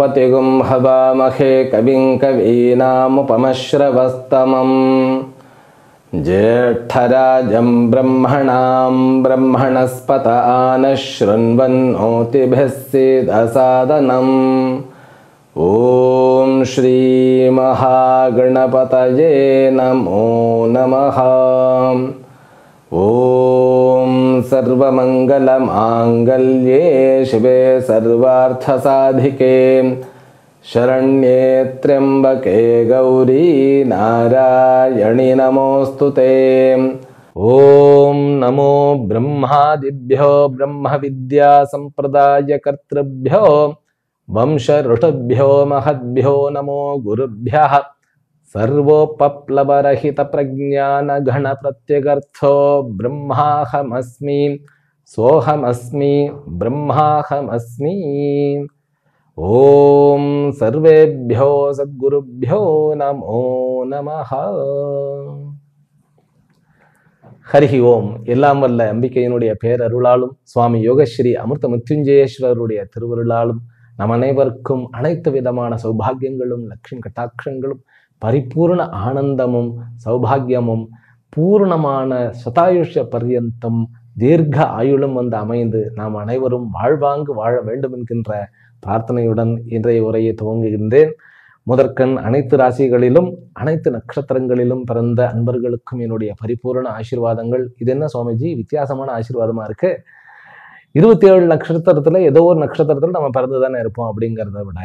पतिगुम् हवामहे कविं कवीनामुपमश्रवस्तमम् ज्येष्ठराजं ब्रह्मणां ब्रह्मणस्पत आनशृण्वनोतिभ सीदसादनम् ॐ श्री महागणपतये नमो नमः सर्वमङ्गलमाङ्गल्ये शिवे सर्वार्थसाधिके शरण्ये त्र्यम्बके गौरी नारायणि नमोऽस्तु ते ॐ नमो ब्रह्मादिभ्यो ब्रह्मविद्यासम्प्रदायकर्तृभ्यो वंशरुटुभ्यो महद्भ्यो नमो गुरुभ्यः सर्वोपप्लवरहितप्रज्ञानगणप्रत्यगर्थो ब्रह्माहमस्मि सोऽहमस्मि ब्रह्माहमस्मि ॐ सर्वेभ्यो सद्गुरुभ्यो नमो ஹரிஹி ஓம் எல்லாம் வல்ல அம்பிக்கையினுடைய பேரருளாலும் சுவாமி யோகஸ்ரீ அமிர்த மத்யுஞ்சயேஸ்வரருடைய திருவருளாலும் நம் அனைவருக்கும் அனைத்து விதமான சௌபாகியங்களும் லட்சுமி கட்டாட்சங்களும் பரிபூர்ண ஆனந்தமும் சௌபாகியமும் பூர்ணமான சதாயுஷ பர்யந்தம் தீர்க்க ஆயுளும் வந்து அமைந்து நாம் அனைவரும் வாழ்வாங்கு வாழ வேண்டும் என்கின்ற பிரார்த்தனையுடன் இன்றைய உரையை துவங்குகின்றேன் முதற்கண் அனைத்து ராசிகளிலும் அனைத்து நட்சத்திரங்களிலும் பிறந்த அன்பர்களுக்கும் என்னுடைய பரிபூர்ண ஆசீர்வாதங்கள் இது என்ன சுவாமிஜி வித்தியாசமான ஆசீர்வாதமாக இருக்கு இருபத்தி ஏழு நட்சத்திரத்தில் ஏதோ ஒரு நட்சத்திரத்தில் நம்ம பிறந்து தானே இருப்போம் அப்படிங்கிறத விட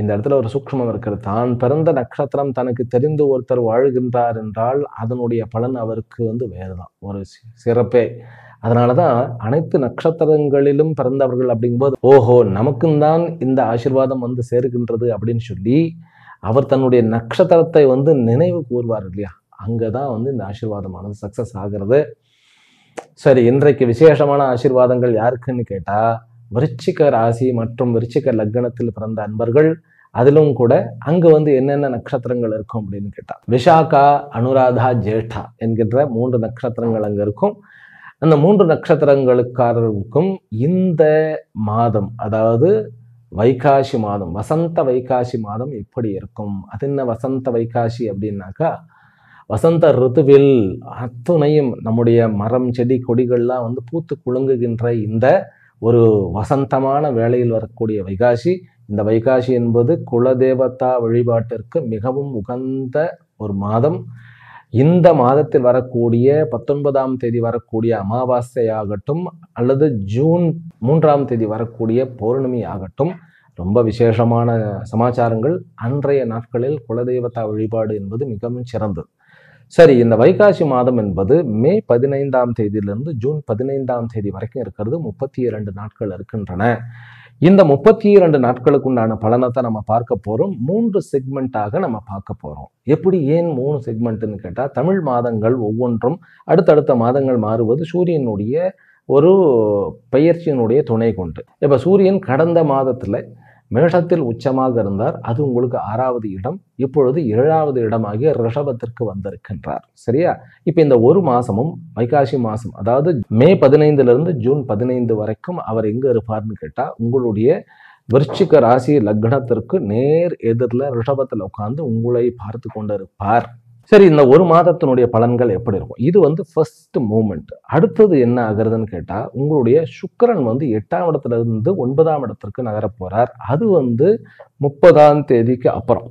இந்த இடத்துல ஒரு சூக்மம் இருக்கிறது தான் பிறந்த நட்சத்திரம் தனக்கு தெரிந்து ஒருத்தர் வாழ்கின்றார் என்றால் அதனுடைய பலன் அவருக்கு வந்து வேறு தான் ஒரு சிறப்பே அதனால தான் அனைத்து நட்சத்திரங்களிலும் பிறந்தவர்கள் அப்படிங்கும்போது ஓஹோ நமக்கும் தான் இந்த ஆசிர்வாதம் வந்து சேர்கின்றது அப்படின்னு சொல்லி அவர் தன்னுடைய நட்சத்திரத்தை வந்து நினைவு கூறுவார் இல்லையா அங்கே தான் வந்து இந்த ஆசீர்வாதமானது சக்ஸஸ் ஆகிறது சரி இன்றைக்கு விசேஷமான ஆசீர்வாதங்கள் யாருக்குன்னு கேட்டால் விருச்சிக ராசி மற்றும் விருச்சிக லக்னத்தில் பிறந்த அன்பர்கள் அதிலும் கூட அங்க வந்து என்னென்ன நட்சத்திரங்கள் இருக்கும் அப்படின்னு கேட்டால் விசாகா அனுராதா ஜேஷ்டா என்கின்ற மூன்று நட்சத்திரங்கள் அங்கே இருக்கும் அந்த மூன்று நட்சத்திரங்களுக்காரருக்கும் இந்த மாதம் அதாவது வைகாசி மாதம் வசந்த வைகாசி மாதம் எப்படி இருக்கும் அது என்ன வசந்த வைகாசி அப்படின்னாக்கா வசந்த ருதுவில் அத்துணையும் நம்முடைய மரம் செடி கொடிகள்லாம் வந்து பூத்து குலுங்குகின்ற இந்த ஒரு வசந்தமான வேளையில் வரக்கூடிய வைகாசி இந்த வைகாசி என்பது குலதேவதா வழிபாட்டிற்கு மிகவும் உகந்த ஒரு மாதம் இந்த மாதத்தில் வரக்கூடிய பத்தொன்பதாம் தேதி வரக்கூடிய அமாவாசை ஆகட்டும் அல்லது ஜூன் மூன்றாம் தேதி வரக்கூடிய பௌர்ணமி ஆகட்டும் ரொம்ப விசேஷமான சமாச்சாரங்கள் அன்றைய நாட்களில் குலதெய்வத்தா வழிபாடு என்பது மிகவும் சிறந்தது சரி இந்த வைகாசி மாதம் என்பது மே பதினைந்தாம் தேதியிலிருந்து ஜூன் பதினைந்தாம் தேதி வரைக்கும் இருக்கிறது முப்பத்தி இரண்டு நாட்கள் இருக்கின்றன இந்த முப்பத்தி இரண்டு நாட்களுக்கு உண்டான பலனத்தை நம்ம பார்க்க போகிறோம் மூன்று செக்மெண்ட்டாக நம்ம பார்க்க போகிறோம் எப்படி ஏன் மூணு செக்மெண்ட்னு கேட்டால் தமிழ் மாதங்கள் ஒவ்வொன்றும் அடுத்தடுத்த மாதங்கள் மாறுவது சூரியனுடைய ஒரு பயிற்சியினுடைய துணை கொண்டு இப்போ சூரியன் கடந்த மாதத்தில் மேஷத்தில் உச்சமாக இருந்தார் அது உங்களுக்கு ஆறாவது இடம் இப்பொழுது ஏழாவது இடமாகிய ரிஷபத்திற்கு வந்திருக்கின்றார் சரியா இப்போ இந்த ஒரு மாதமும் வைகாசி மாசம் அதாவது மே பதினைந்துலேருந்து ஜூன் பதினைந்து வரைக்கும் அவர் எங்கே இருப்பார்னு கேட்டால் உங்களுடைய விருச்சிக ராசி லக்னத்திற்கு நேர் எதிரில் ரிஷபத்தில் உட்காந்து உங்களை பார்த்து கொண்டிருப்பார் சரி இந்த ஒரு மாதத்தினுடைய பலன்கள் எப்படி இருக்கும் இது வந்து ஃபர்ஸ்ட் மூமெண்ட் அடுத்தது என்ன ஆகுறதுன்னு கேட்டால் உங்களுடைய சுக்கரன் வந்து எட்டாம் இடத்துல இருந்து ஒன்பதாம் இடத்திற்கு நகரப்போகிறார் அது வந்து முப்பதாம் தேதிக்கு அப்புறம்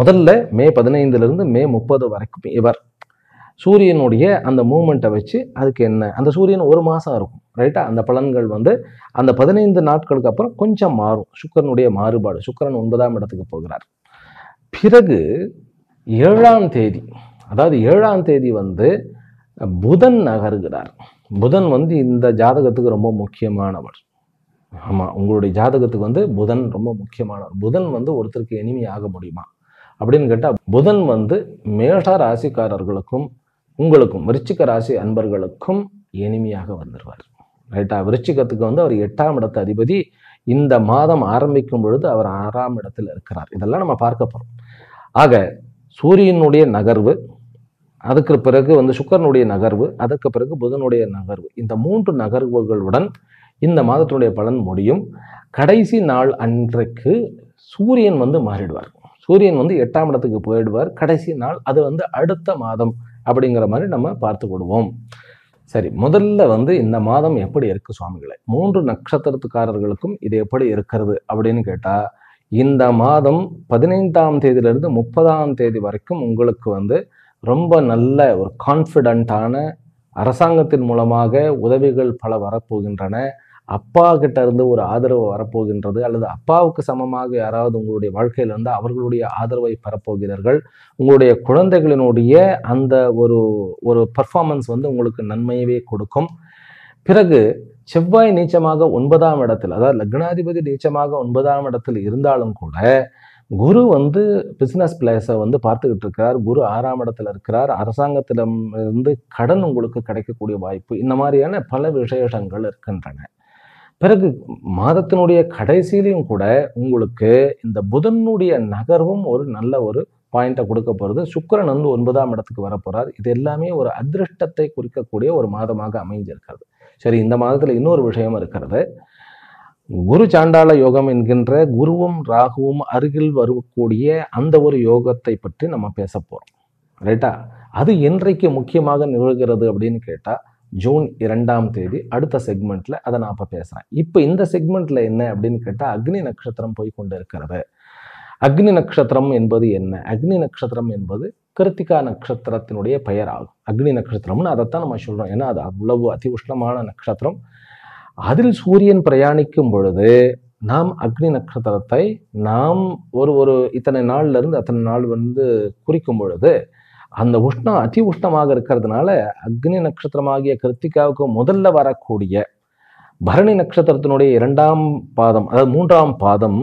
முதல்ல மே பதினைந்துலேருந்து மே முப்பது வரைக்கும் இவர் சூரியனுடைய அந்த மூமெண்ட்டை வச்சு அதுக்கு என்ன அந்த சூரியன் ஒரு மாதம் இருக்கும் ரைட்டா அந்த பலன்கள் வந்து அந்த பதினைந்து நாட்களுக்கு அப்புறம் கொஞ்சம் மாறும் சுக்கரனுடைய மாறுபாடு சுக்கரன் ஒன்பதாம் இடத்துக்கு போகிறார் பிறகு ஏழாம் தேதி அதாவது ஏழாம் தேதி வந்து புதன் நகருகிறார் புதன் வந்து இந்த ஜாதகத்துக்கு ரொம்ப முக்கியமானவர் ஆமாம் உங்களுடைய ஜாதகத்துக்கு வந்து புதன் ரொம்ப முக்கியமானவர் புதன் வந்து ஒருத்தருக்கு இனிமையாக ஆக முடியுமா அப்படின்னு கேட்டால் புதன் வந்து மேஷ ராசிக்காரர்களுக்கும் உங்களுக்கும் விருச்சிக ராசி அன்பர்களுக்கும் இனிமையாக வந்துடுவார் ரைட்டா விருச்சிகத்துக்கு வந்து அவர் எட்டாம் இடத்து அதிபதி இந்த மாதம் ஆரம்பிக்கும் பொழுது அவர் ஆறாம் இடத்தில் இருக்கிறார் இதெல்லாம் நம்ம பார்க்க போகிறோம் ஆக சூரியனுடைய நகர்வு அதுக்கு பிறகு வந்து சுக்கரனுடைய நகர்வு அதுக்கு பிறகு புதனுடைய நகர்வு இந்த மூன்று நகர்வுகளுடன் இந்த மாதத்தினுடைய பலன் முடியும் கடைசி நாள் அன்றைக்கு சூரியன் வந்து மாறிடுவார் சூரியன் வந்து எட்டாம் இடத்துக்கு போயிடுவார் கடைசி நாள் அது வந்து அடுத்த மாதம் அப்படிங்கிற மாதிரி நம்ம பார்த்து கொடுவோம் சரி முதல்ல வந்து இந்த மாதம் எப்படி இருக்குது சுவாமிகளை மூன்று நட்சத்திரத்துக்காரர்களுக்கும் இது எப்படி இருக்கிறது அப்படின்னு கேட்டால் இந்த மாதம் பதினைந்தாம் தேதியிலிருந்து முப்பதாம் தேதி வரைக்கும் உங்களுக்கு வந்து ரொம்ப நல்ல ஒரு கான்ஃபிடண்ட்டான அரசாங்கத்தின் மூலமாக உதவிகள் பல வரப்போகின்றன அப்பா கிட்ட இருந்து ஒரு ஆதரவு வரப்போகின்றது அல்லது அப்பாவுக்கு சமமாக யாராவது உங்களுடைய வாழ்க்கையிலிருந்து அவர்களுடைய ஆதரவை பெறப்போகிறார்கள் உங்களுடைய குழந்தைகளினுடைய அந்த ஒரு ஒரு பர்ஃபார்மன்ஸ் வந்து உங்களுக்கு நன்மையவே கொடுக்கும் பிறகு செவ்வாய் நீச்சமாக ஒன்பதாம் இடத்தில் அதாவது லக்னாதிபதி நீச்சமாக ஒன்பதாம் இடத்தில் இருந்தாலும் கூட குரு வந்து பிஸ்னஸ் பிளேஸை வந்து பார்த்துக்கிட்டு இருக்கிறார் குரு ஆறாம் இடத்துல இருக்கிறார் அரசாங்கத்தில் இருந்து கடன் உங்களுக்கு கிடைக்கக்கூடிய வாய்ப்பு இந்த மாதிரியான பல விசேஷங்கள் இருக்கின்றன பிறகு மாதத்தினுடைய கடைசியிலையும் கூட உங்களுக்கு இந்த புதனுடைய நகர்வும் ஒரு நல்ல ஒரு பாயிண்ட்டை கொடுக்க போகிறது சுக்கரன் வந்து ஒன்பதாம் இடத்துக்கு வரப்போகிறார் இது எல்லாமே ஒரு அதிருஷ்டத்தை குறிக்கக்கூடிய ஒரு மாதமாக அமைஞ்சிருக்கிறது சரி இந்த மாதத்தில் இன்னொரு விஷயம் இருக்கிறது குரு சாண்டாள யோகம் என்கின்ற குருவும் ராகுவும் அருகில் வரக்கூடிய அந்த ஒரு யோகத்தை பற்றி நம்ம பேச போகிறோம் ரைட்டா அது என்றைக்கு முக்கியமாக நிகழ்கிறது அப்படின்னு கேட்டால் ஜூன் இரண்டாம் தேதி அடுத்த செக்மெண்ட்டில் அதை நான் அப்போ பேசுகிறேன் இப்போ இந்த செக்மெண்ட்டில் என்ன அப்படின்னு கேட்டால் அக்னி நட்சத்திரம் போய் கொண்டு இருக்கிறது அக்னி நட்சத்திரம் என்பது என்ன அக்னி நட்சத்திரம் என்பது கிருத்திகா நட்சத்திரத்தினுடைய பெயர் ஆகும் அக்னி நட்சத்திரம்னு அதைத்தான் நம்ம சொல்கிறோம் ஏன்னா அது அவ்வளவு அதி உஷ்ணமான நட்சத்திரம் அதில் சூரியன் பிரயாணிக்கும் பொழுது நாம் அக்னி நட்சத்திரத்தை நாம் ஒரு ஒரு இத்தனை நாள்லேருந்து அத்தனை நாள் வந்து குறிக்கும் பொழுது அந்த உஷ்ணம் அதி உஷ்ணமாக இருக்கிறதுனால அக்னி நட்சத்திரமாகிய கிருத்திகாவுக்கு முதல்ல வரக்கூடிய பரணி நட்சத்திரத்தினுடைய இரண்டாம் பாதம் அதாவது மூன்றாம் பாதம்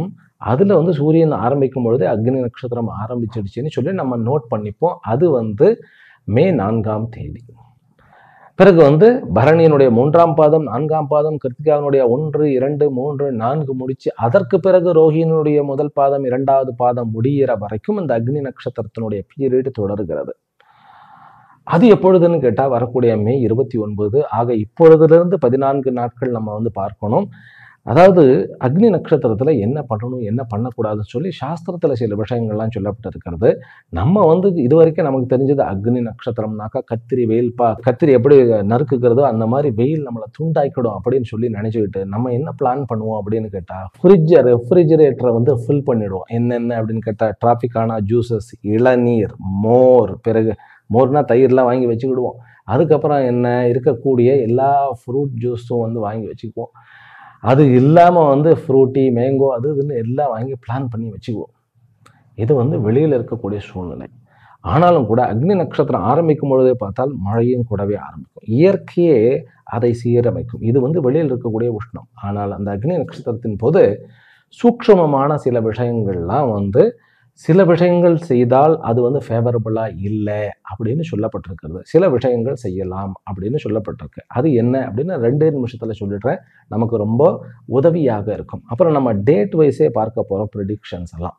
அதில் வந்து சூரியன் ஆரம்பிக்கும் பொழுதே அக்னி நட்சத்திரம் ஆரம்பிச்சிடுச்சுன்னு சொல்லி நம்ம நோட் பண்ணிப்போம் அது வந்து மே நான்காம் தேதி பிறகு வந்து பரணியனுடைய மூன்றாம் பாதம் நான்காம் பாதம் கிருத்திகாவினுடைய ஒன்று இரண்டு மூன்று நான்கு முடிச்சு அதற்கு பிறகு ரோஹினுடைய முதல் பாதம் இரண்டாவது பாதம் முடிகிற வரைக்கும் இந்த அக்னி நட்சத்திரத்தினுடைய பீரியடு தொடர்கிறது அது எப்பொழுதுன்னு கேட்டால் வரக்கூடிய மே இருபத்தி ஒன்பது ஆக இப்பொழுதுலேருந்து பதினான்கு நாட்கள் நம்ம வந்து பார்க்கணும் அதாவது அக்னி நட்சத்திரத்தில் என்ன பண்ணணும் என்ன பண்ணக்கூடாதுன்னு சொல்லி சாஸ்திரத்தில் சில விஷயங்கள்லாம் சொல்லப்பட்டிருக்கிறது நம்ம வந்து இது வரைக்கும் நமக்கு தெரிஞ்சது அக்னி நட்சத்திரம்னாக்கா கத்திரி வெயில் பா கத்திரி எப்படி நறுக்குக்கிறதோ அந்த மாதிரி வெயில் நம்மளை துண்டாக்கிடும் அப்படின்னு சொல்லி நினச்சிக்கிட்டு நம்ம என்ன பிளான் பண்ணுவோம் அப்படின்னு கேட்டால் ஃப்ரிட்ஜை ரெஃப்ரிஜிரேட்டரை வந்து ஃபில் பண்ணிவிடுவோம் என்னென்ன அப்படின்னு கேட்டால் டிராஃபிக்கான ஜூசஸ் இளநீர் மோர் பிறகு மோர்னால் தயிர்லாம் வாங்கி வச்சுக்கிடுவோம் அதுக்கப்புறம் என்ன இருக்கக்கூடிய எல்லா ஃப்ரூட் ஜூஸும் வந்து வாங்கி வச்சுக்குவோம் அது இல்லாமல் வந்து ஃப்ரூட்டி மேங்கோ அது இதுன்னு எல்லாம் வாங்கி பிளான் பண்ணி வச்சுக்குவோம் இது வந்து வெளியில் இருக்கக்கூடிய சூழ்நிலை ஆனாலும் கூட அக்னி நட்சத்திரம் ஆரம்பிக்கும் பொழுதே பார்த்தால் மழையும் கூடவே ஆரம்பிக்கும் இயற்கையே அதை சீரமைக்கும் இது வந்து வெளியில் இருக்கக்கூடிய உஷ்ணம் ஆனால் அந்த அக்னி நட்சத்திரத்தின் போது சூக்ஷமமான சில விஷயங்கள்லாம் வந்து சில விஷயங்கள் செய்தால் அது வந்து ஃபேவரபுளாக இல்லை அப்படின்னு சொல்லப்பட்டிருக்கிறது சில விஷயங்கள் செய்யலாம் அப்படின்னு சொல்லப்பட்டிருக்கு அது என்ன அப்படின்னு ரெண்டே நிமிஷத்தில் சொல்லிடுறேன் நமக்கு ரொம்ப உதவியாக இருக்கும் அப்புறம் நம்ம டேட் வைஸே பார்க்க போகிறோம் ப்ரிடிக்ஷன்ஸ் எல்லாம்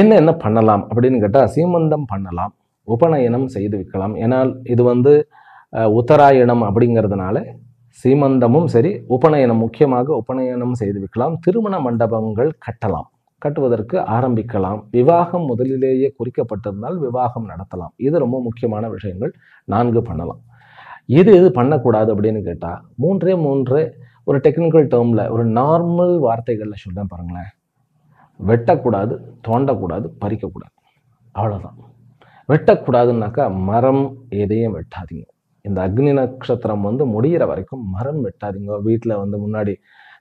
என்ன என்ன பண்ணலாம் அப்படின்னு கேட்டால் சீமந்தம் பண்ணலாம் உபநயனம் செய்து வைக்கலாம் ஏன்னால் இது வந்து உத்தராயணம் அப்படிங்கிறதுனால சீமந்தமும் சரி உபநயனம் முக்கியமாக உபநயனம் செய்து வைக்கலாம் திருமண மண்டபங்கள் கட்டலாம் கட்டுவதற்கு ஆரம்பிக்கலாம் விவாகம் முதலிலேயே குறிக்கப்பட்டிருந்தால் விவாகம் நடத்தலாம் இது ரொம்ப முக்கியமான விஷயங்கள் நான்கு பண்ணலாம் எது எது பண்ணக்கூடாது அப்படின்னு கேட்டால் மூன்றே மூன்று ஒரு டெக்னிக்கல் டேர்மில் ஒரு நார்மல் வார்த்தைகளில் சொல்லேன் பாருங்களேன் வெட்டக்கூடாது தோண்டக்கூடாது பறிக்கக்கூடாது அவ்வளோதான் வெட்டக்கூடாதுன்னாக்கா மரம் எதையும் வெட்டாதீங்க இந்த அக்னி நட்சத்திரம் வந்து முடிகிற வரைக்கும் மரம் வெட்டாதீங்க வீட்டில் வந்து முன்னாடி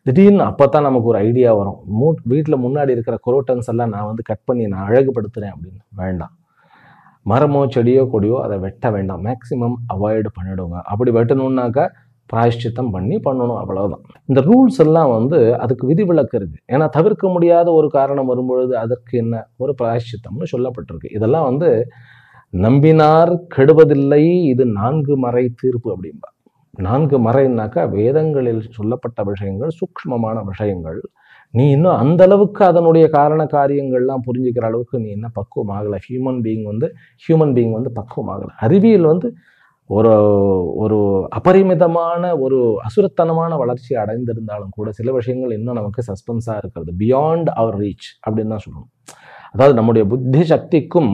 திடீர்னு அப்போ தான் நமக்கு ஒரு ஐடியா வரும் மூ வீட்டில் முன்னாடி இருக்கிற குரோட்டன்ஸ் எல்லாம் நான் வந்து கட் பண்ணி நான் அழகுபடுத்துகிறேன் அப்படின்னு வேண்டாம் மரமோ செடியோ கொடியோ அதை வெட்ட வேண்டாம் மேக்ஸிமம் அவாய்டு பண்ணிவிடுங்க அப்படி வெட்டணுன்னாக்கா பிராயஷ்சித்தம் பண்ணி பண்ணணும் அவ்வளோதான் இந்த ரூல்ஸ் எல்லாம் வந்து அதுக்கு விதிவிலக்கு இருக்குது ஏன்னா தவிர்க்க முடியாத ஒரு காரணம் வரும்பொழுது அதற்கு என்ன ஒரு பிராயஷ்சித்தம்னு சொல்லப்பட்டிருக்கு இதெல்லாம் வந்து நம்பினார் கெடுவதில்லை இது நான்கு மறை தீர்ப்பு அப்படின்பா நான்கு மறைனாக்கா வேதங்களில் சொல்லப்பட்ட விஷயங்கள் சூக்மமான விஷயங்கள் நீ இன்னும் அந்த அளவுக்கு அதனுடைய காரண காரியங்கள்லாம் புரிஞ்சுக்கிற அளவுக்கு நீ என்ன பக்குவம் ஆகலை ஹியூமன் பீயிங் வந்து ஹியூமன் பீயிங் வந்து பக்குவம் ஆகலை அறிவியல் வந்து ஒரு ஒரு அபரிமிதமான ஒரு அசுரத்தனமான வளர்ச்சி அடைந்திருந்தாலும் கூட சில விஷயங்கள் இன்னும் நமக்கு சஸ்பென்ஸாக இருக்கிறது பியாண்ட் அவர் ரீச் அப்படின்னு தான் சொல்லணும் அதாவது நம்முடைய புத்தி சக்திக்கும்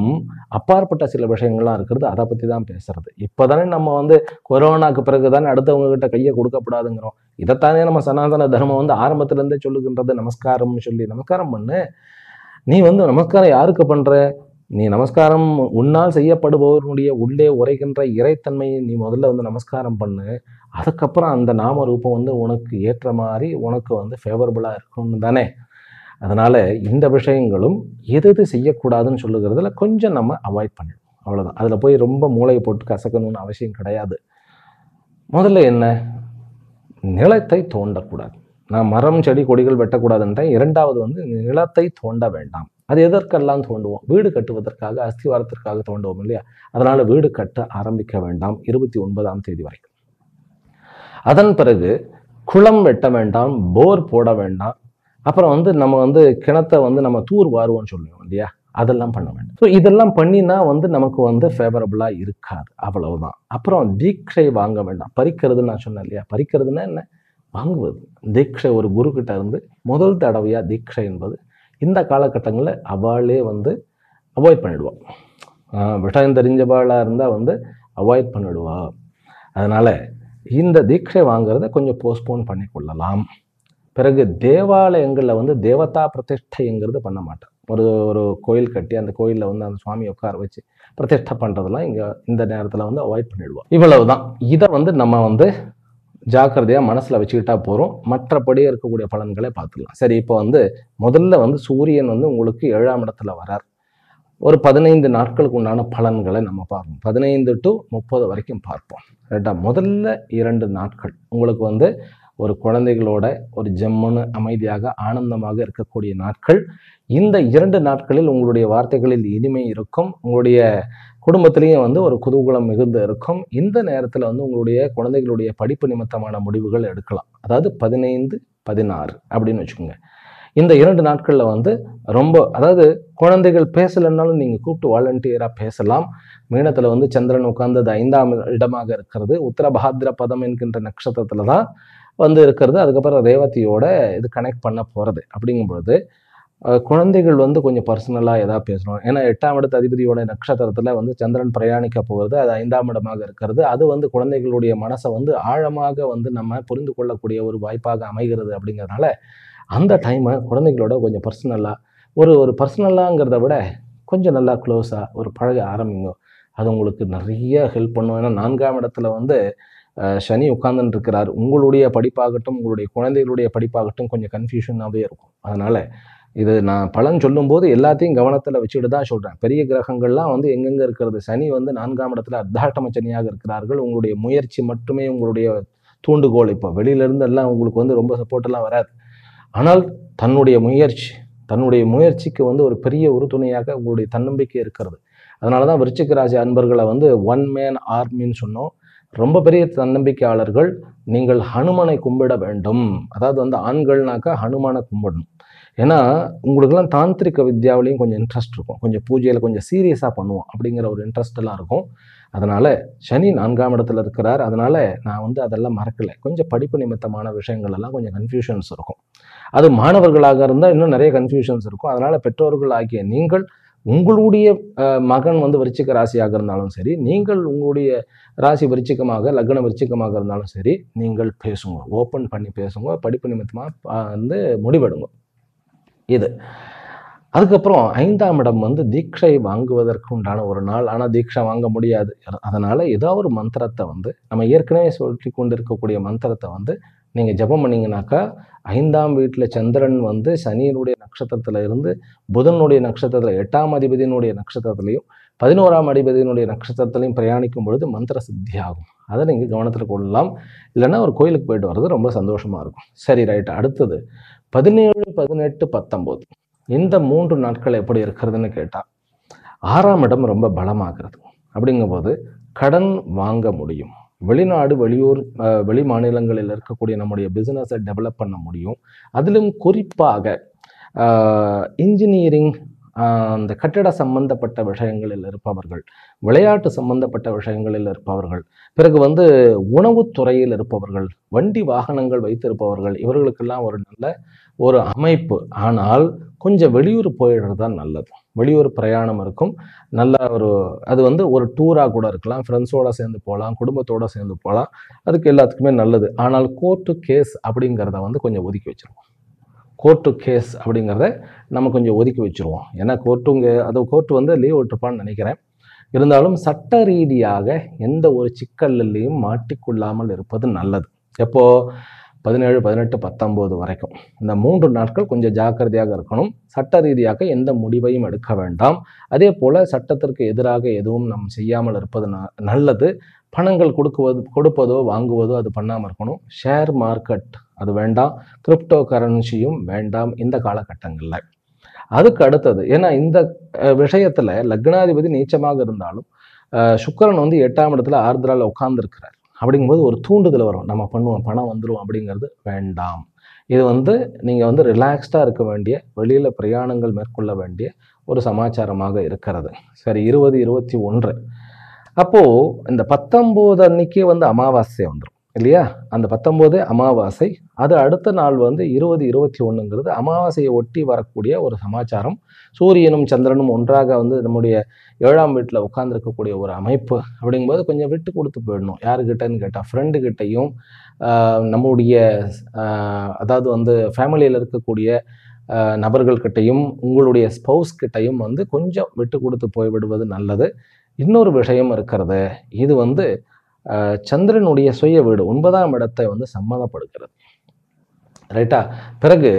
அப்பாற்பட்ட சில விஷயங்கள்லாம் இருக்கிறது அதை பற்றி தான் பேசுறது இப்போ தானே நம்ம வந்து கொரோனாக்கு பிறகு தானே அடுத்தவங்ககிட்ட கையை கொடுக்கப்படாதுங்கிறோம் இதைத்தானே நம்ம சனாதன தர்மம் வந்து ஆரம்பத்துலேருந்தே சொல்லுகின்றது நமஸ்காரம்னு சொல்லி நமஸ்காரம் பண்ணு நீ வந்து நமஸ்காரம் யாருக்கு பண்ணுற நீ நமஸ்காரம் உன்னால் செய்யப்படுபவர்களுடைய உள்ளே உரைகின்ற இறைத்தன்மையை நீ முதல்ல வந்து நமஸ்காரம் பண்ணு அதுக்கப்புறம் அந்த நாம ரூபம் வந்து உனக்கு ஏற்ற மாதிரி உனக்கு வந்து ஃபேவரபுளாக இருக்கும்னு தானே அதனால் இந்த விஷயங்களும் எது எது செய்யக்கூடாதுன்னு சொல்லுகிறதுல கொஞ்சம் நம்ம அவாய்ட் பண்ணிடுவோம் அவ்வளோதான் அதில் போய் ரொம்ப மூளையை போட்டு கசக்கணும்னு அவசியம் கிடையாது முதல்ல என்ன நிலத்தை தோண்டக்கூடாது நான் மரம் செடி கொடிகள் வெட்டக்கூடாதுன்ட்டு இரண்டாவது வந்து நிலத்தை தோண்ட வேண்டாம் அது எதற்கெல்லாம் தோண்டுவோம் வீடு கட்டுவதற்காக அஸ்திவாரத்திற்காக தோண்டுவோம் இல்லையா அதனால் வீடு கட்ட ஆரம்பிக்க வேண்டாம் இருபத்தி ஒன்பதாம் தேதி வரைக்கும் அதன் பிறகு குளம் வெட்ட வேண்டாம் போர் போட வேண்டாம் அப்புறம் வந்து நம்ம வந்து கிணத்தை வந்து நம்ம தூர் வாருவோம்னு சொல்லுவோம் இல்லையா அதெல்லாம் பண்ண வேண்டும் ஸோ இதெல்லாம் பண்ணினா வந்து நமக்கு வந்து ஃபேவரபுளாக இருக்காது அவ்வளவுதான் அப்புறம் தீட்சை வாங்க வேண்டாம் பறிக்கிறதுன்னு நான் சொன்னேன் இல்லையா பறிக்கிறதுனா என்ன வாங்குவது தீட்சை ஒரு குரு இருந்து முதல் தடவையாக தீட்சை என்பது இந்த காலகட்டங்களில் அவளே வந்து அவாய்ட் பண்ணிடுவாள் விஷயம் தெரிஞ்சவாளாக இருந்தால் வந்து அவாய்ட் பண்ணிடுவா அதனால் இந்த தீட்சை வாங்குறத கொஞ்சம் போஸ்ட்போன் பண்ணி கொள்ளலாம் பிறகு தேவாலயங்களில் வந்து தேவதா பிரதிஷ்டைங்கிறது பண்ண மாட்டோம் ஒரு ஒரு கோயில் கட்டி அந்த கோயிலில் வந்து அந்த சுவாமியை உட்கார வச்சு பிரதிஷ்டை பண்ணுறதெல்லாம் இங்கே இந்த நேரத்தில் வந்து அவாய்ட் பண்ணிடுவோம் இவ்வளவு தான் இதை வந்து நம்ம வந்து ஜாக்கிரதையாக மனசில் வச்சுக்கிட்டா போகிறோம் மற்றபடி இருக்கக்கூடிய பலன்களை பார்த்துக்கலாம் சரி இப்போ வந்து முதல்ல வந்து சூரியன் வந்து உங்களுக்கு ஏழாம் இடத்துல வரார் ஒரு பதினைந்து நாட்களுக்கு உண்டான பலன்களை நம்ம பார்ப்போம் பதினைந்து டு முப்பது வரைக்கும் பார்ப்போம் ரைட்டா முதல்ல இரண்டு நாட்கள் உங்களுக்கு வந்து ஒரு குழந்தைகளோட ஒரு ஜம்முன்னு அமைதியாக ஆனந்தமாக இருக்கக்கூடிய நாட்கள் இந்த இரண்டு நாட்களில் உங்களுடைய வார்த்தைகளில் இனிமை இருக்கும் உங்களுடைய குடும்பத்திலையும் வந்து ஒரு குதூகலம் மிகுந்து இருக்கும் இந்த நேரத்தில் வந்து உங்களுடைய குழந்தைகளுடைய படிப்பு நிமித்தமான முடிவுகள் எடுக்கலாம் அதாவது பதினைந்து பதினாறு அப்படின்னு வச்சுக்கோங்க இந்த இரண்டு நாட்களில் வந்து ரொம்ப அதாவது குழந்தைகள் பேசலைன்னாலும் நீங்கள் கூப்பிட்டு வாலண்டியராக பேசலாம் மீனத்தில் வந்து சந்திரன் உட்கார்ந்தது ஐந்தாம் இடமாக இருக்கிறது உத்தரபாதிர பதம் என்கின்ற நட்சத்திரத்தில் தான் வந்து இருக்கிறது அதுக்கப்புறம் ரேவதியோட இது கனெக்ட் பண்ண போகிறது அப்படிங்கும்பொழுது குழந்தைகள் வந்து கொஞ்சம் பர்சனலாக எதாவது பேசணும் ஏன்னா எட்டாம் இடத்து அதிபதியோட நட்சத்திரத்தில் வந்து சந்திரன் பிரயாணிக்க போகிறது அது ஐந்தாம் இடமாக இருக்கிறது அது வந்து குழந்தைகளுடைய மனசை வந்து ஆழமாக வந்து நம்ம புரிந்து கொள்ளக்கூடிய ஒரு வாய்ப்பாக அமைகிறது அப்படிங்கிறதுனால அந்த டைமை குழந்தைகளோட கொஞ்சம் பர்சனலாக ஒரு ஒரு பர்சனலாங்கிறத விட கொஞ்சம் நல்லா க்ளோஸாக ஒரு பழக ஆரம்பிங்க அது உங்களுக்கு நிறைய ஹெல்ப் பண்ணும் ஏன்னா நான்காம் இடத்துல வந்து சனி உட்கார்ந்துட்டு இருக்கிறார் உங்களுடைய படிப்பாகட்டும் உங்களுடைய குழந்தைகளுடைய படிப்பாகட்டும் கொஞ்சம் கன்ஃபியூஷனாகவே இருக்கும் அதனால் இது நான் பலன் சொல்லும்போது எல்லாத்தையும் கவனத்தில் வச்சுட்டு தான் சொல்கிறேன் பெரிய கிரகங்கள்லாம் வந்து எங்கெங்கே இருக்கிறது சனி வந்து நான்காம் இடத்துல அர்த்தாட்டம சனியாக இருக்கிறார்கள் உங்களுடைய முயற்சி மட்டுமே உங்களுடைய தூண்டுகோல் இப்போ வெளியிலேருந்து எல்லாம் உங்களுக்கு வந்து ரொம்ப சப்போர்ட்டெல்லாம் வராது ஆனால் தன்னுடைய முயற்சி தன்னுடைய முயற்சிக்கு வந்து ஒரு பெரிய உறுதுணையாக உங்களுடைய தன்னம்பிக்கை இருக்கிறது அதனால தான் விருச்சிக ராசி அன்பர்களை வந்து ஒன் மேன் ஆர்மின்னு சொன்னோம் ரொம்ப பெரிய தன்னம்பிக்கையாளர்கள் நீங்கள் ஹனுமனை கும்பிட வேண்டும் அதாவது வந்து ஆண்கள்னாக்கா ஹனுமானை கும்பிடணும் ஏன்னா உங்களுக்குலாம் தாந்திரிக வித்யாவிலையும் கொஞ்சம் இன்ட்ரெஸ்ட் இருக்கும் கொஞ்சம் பூஜையில் கொஞ்சம் சீரியஸாக பண்ணுவோம் அப்படிங்கிற ஒரு இன்ட்ரெஸ்டெல்லாம் இருக்கும் அதனால் சனி நான்காம் இடத்துல இருக்கிறார் அதனால் நான் வந்து அதெல்லாம் மறக்கலை கொஞ்சம் படிப்பு நிமித்தமான விஷயங்கள் எல்லாம் கொஞ்சம் கன்ஃபியூஷன்ஸ் இருக்கும் அது மாணவர்களாக இருந்தால் இன்னும் நிறைய கன்ஃபியூஷன்ஸ் இருக்கும் அதனால் பெற்றோர்கள் ஆகிய நீங்கள் உங்களுடைய மகன் வந்து விருச்சிக்க ராசியாக இருந்தாலும் சரி நீங்கள் உங்களுடைய ராசி விருச்சிக்கமாக லக்ன விருச்சிக்கமாக இருந்தாலும் சரி நீங்கள் பேசுங்க ஓப்பன் பண்ணி பேசுங்க படிப்பு நிமித்தமாக வந்து முடிவெடுங்க இது அதுக்கப்புறம் ஐந்தாம் இடம் வந்து தீட்சை வாங்குவதற்கு உண்டான ஒரு நாள் ஆனால் தீட்சை வாங்க முடியாது அதனால் ஏதோ ஒரு மந்திரத்தை வந்து நம்ம ஏற்கனவே சொல்லி கொண்டிருக்கக்கூடிய இருக்கக்கூடிய மந்திரத்தை வந்து நீங்கள் ஜபம் பண்ணிங்கனாக்கா ஐந்தாம் வீட்டில் சந்திரன் வந்து சனியினுடைய நட்சத்திரத்தில் இருந்து புதனுடைய நட்சத்திரத்தில் எட்டாம் அதிபதியினுடைய நட்சத்திரத்துலேயும் பதினோராம் அதிபதியினுடைய நட்சத்திரத்திலையும் பிரயாணிக்கும் பொழுது மந்திர சித்தி ஆகும் அதை நீங்கள் கவனத்தில் கொள்ளலாம் இல்லைன்னா ஒரு கோயிலுக்கு போயிட்டு வர்றது ரொம்ப சந்தோஷமாக இருக்கும் சரி ரைட் அடுத்தது பதினேழு பதினெட்டு பத்தொம்போது இந்த மூன்று நாட்கள் எப்படி இருக்கிறதுன்னு கேட்டால் ஆறாம் இடம் ரொம்ப பலமாகிறது அப்படிங்கும்போது கடன் வாங்க முடியும் வெளிநாடு வெளியூர் வெளி மாநிலங்களில் இருக்கக்கூடிய நம்முடைய பிஸ்னஸை டெவலப் பண்ண முடியும் அதிலும் குறிப்பாக இன்ஜினியரிங் அந்த கட்டட சம்பந்தப்பட்ட விஷயங்களில் இருப்பவர்கள் விளையாட்டு சம்பந்தப்பட்ட விஷயங்களில் இருப்பவர்கள் பிறகு வந்து உணவுத்துறையில் இருப்பவர்கள் வண்டி வாகனங்கள் வைத்திருப்பவர்கள் இவர்களுக்கெல்லாம் ஒரு நல்ல ஒரு அமைப்பு ஆனால் கொஞ்சம் வெளியூர் போயிடுறது தான் நல்லது வெளியூர் பிரயாணம் இருக்கும் நல்ல ஒரு அது வந்து ஒரு டூராக கூட இருக்கலாம் ஃப்ரெண்ட்ஸோடு சேர்ந்து போகலாம் குடும்பத்தோடு சேர்ந்து போகலாம் அதுக்கு எல்லாத்துக்குமே நல்லது ஆனால் கோர்ட்டு கேஸ் அப்படிங்கிறத வந்து கொஞ்சம் ஒதுக்கி வச்சுருவோம் கோர்ட்டு கேஸ் அப்படிங்கிறத நம்ம கொஞ்சம் ஒதுக்கி வச்சுருவோம் ஏன்னா கோர்ட்டுங்க அது கோர்ட்டு வந்து லீவ் விட்டுருப்பான்னு நினைக்கிறேன் இருந்தாலும் சட்ட ரீதியாக எந்த ஒரு சிக்கல்லையும் மாட்டிக்கொள்ளாமல் இருப்பது நல்லது எப்போது பதினேழு பதினெட்டு பத்தொம்போது வரைக்கும் இந்த மூன்று நாட்கள் கொஞ்சம் ஜாக்கிரதையாக இருக்கணும் சட்ட ரீதியாக எந்த முடிவையும் எடுக்க வேண்டாம் அதே போல் சட்டத்திற்கு எதிராக எதுவும் நாம் செய்யாமல் இருப்பது நல்லது பணங்கள் கொடுக்குவது கொடுப்பதோ வாங்குவதோ அது பண்ணாமல் இருக்கணும் ஷேர் மார்க்கெட் அது வேண்டாம் கிரிப்டோ கரன்சியும் வேண்டாம் இந்த காலகட்டங்களில் அதுக்கு அடுத்தது ஏன்னா இந்த விஷயத்தில் லக்னாதிபதி நீச்சமாக இருந்தாலும் சுக்கரன் வந்து எட்டாம் இடத்துல ஆறுதலால் உட்கார்ந்துருக்கிறார் அப்படிங்கும்போது ஒரு தூண்டுதல் வரும் நம்ம பண்ணுவோம் பணம் வந்துடும் அப்படிங்கிறது வேண்டாம் இது வந்து நீங்கள் வந்து ரிலாக்ஸ்டாக இருக்க வேண்டிய வெளியில் பிரயாணங்கள் மேற்கொள்ள வேண்டிய ஒரு சமாச்சாரமாக இருக்கிறது சரி இருபது இருபத்தி ஒன்று அப்போது இந்த பத்தொம்போது அன்னைக்கே வந்து அமாவாசை வந்துடும் இல்லையா அந்த பத்தொம்போது அமாவாசை அது அடுத்த நாள் வந்து இருபது இருபத்தி ஒன்றுங்கிறது அமாவாசையை ஒட்டி வரக்கூடிய ஒரு சமாச்சாரம் சூரியனும் சந்திரனும் ஒன்றாக வந்து நம்முடைய ஏழாம் வீட்டில் உட்கார்ந்துருக்கக்கூடிய ஒரு அமைப்பு அப்படிங்கும்போது கொஞ்சம் விட்டு கொடுத்து போயிடணும் யாருக்கிட்டன்னு கேட்டால் ஃப்ரெண்டு கிட்டையும் நம்முடைய அதாவது வந்து ஃபேமிலியில் இருக்கக்கூடிய நபர்கள்கிட்டையும் உங்களுடைய ஸ்பௌஸ் கிட்டையும் வந்து கொஞ்சம் விட்டு கொடுத்து போய்விடுவது நல்லது இன்னொரு விஷயம் இருக்கிறது இது வந்து சந்திரனுடைய சுய வீடு ஒன்பதாம் இடத்தை வந்து சம்மதப்படுகிறது ரைட்டா பிறகு